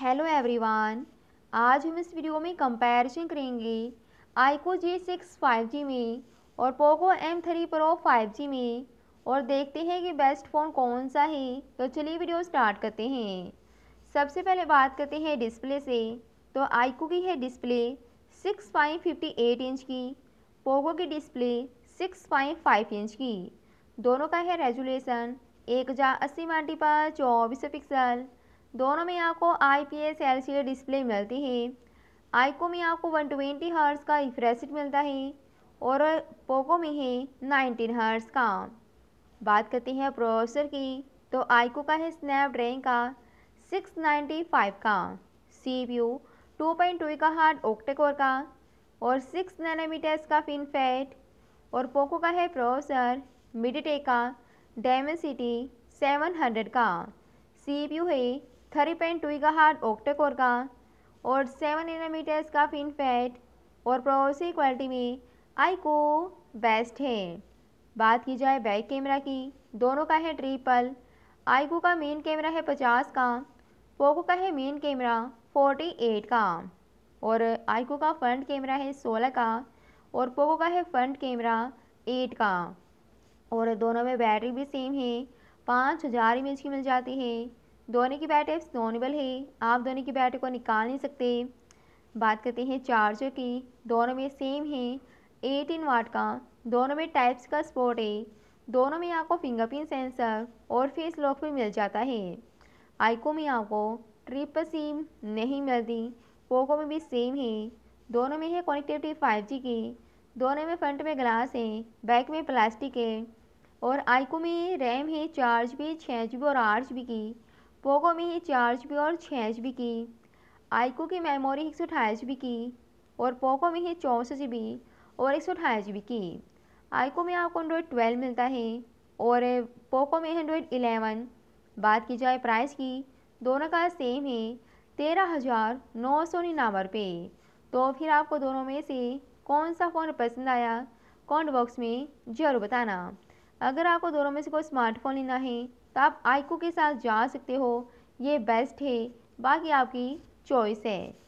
hello everyone आज हम इस वीडियो में कंपैरिजन करेंगे आईको जी सिक्स फाइव जी में और Poco M three pro five G में और देखते हैं कि बेस्ट फ़ोन कौन सा है तो चलिए वीडियो स्टार्ट करते हैं सबसे पहले बात करते हैं डिस्प्ले से तो आईको की है display six five fifty eight inch की पोको की display six five five inch की दोनों का है रेजुलेशन एक हज़ार अस्सी मल्टीपल चौबीस पिक्सल दोनों में आपको I P S L C display मिलती है आईको में आपको 120 ट्वेंटी हर्स का रिफ्रेशिट मिलता है और पोको में है 19 हर्स का बात करते हैं प्रोसेसर की तो आईको का है स्नैपड्रैगन का 695 का C P U two point two का हार्ड ओक्टेकोर का और सिक्स नैनोमीटर्स का फिन फैट और पोको का है प्रोसेसर मिडटेक का डायमेंसिटी हंड्रेड का सी पी यू है पॉइंट टू का हार्ट ट्विगाहार्ड का और सेवन इनामीटर्स का फिन फैट और प्रोसी क्वालिटी में आईको बेस्ट है बात की जाए बैक कैमरा की दोनों का है ट्रिपल आईको का मेन कैमरा है पचास का पोको का है मेन कैमरा फोर्टी एट का और आईको का फ्रंट कैमरा है सोलह का और पोको का है फ्रंट कैमरा एट का और दोनों में बैटरी भी सेम है पाँच हज़ार एम की मिल जाती है दोनों की बैट एप्स नॉनेबल है आप दोनों की बैट को निकाल नहीं सकते बात करते हैं चार्जर की दोनों में सेम है एटीन वाट का दोनों में टाइप्स का स्पोर्ट है दोनों में आपको फिंगरप्रिंट सेंसर और फेस लॉक भी मिल जाता है आइको में आपको ट्रिपल सिम नहीं मिलती पोको में भी सेम है दोनों में है कनेक्टिविटी 5G की दोनों में फ्रंट में ग्लास है बैक में प्लास्टिक है और आइको में रैम है चार जी बी छः जी बी और आठ जी बी की पोगो में ही चार जी और छः जी की आईको की मेमोरी एक सौ अठाईस जी की और पोको में ही चौंसठ जी और एक सौ अठाईस जी की आईको में आपको एंड्रॉयड ट्वेल्व मिलता है और पोको में एंड्रॉयड इलेवन बात की जाए प्राइस की दोनों का सेम है तेरह हज़ार नौ सौ निन्यानवे रुपये तो फिर आपको दोनों में से कौन सा फ़ोन पसंद आया कमेंट बॉक्स में ज़रूर बताना अगर आपको दोनों में से कोई स्मार्टफोन लेना है तो आप आइको के साथ जा सकते हो ये बेस्ट है बाकी आपकी चॉइस है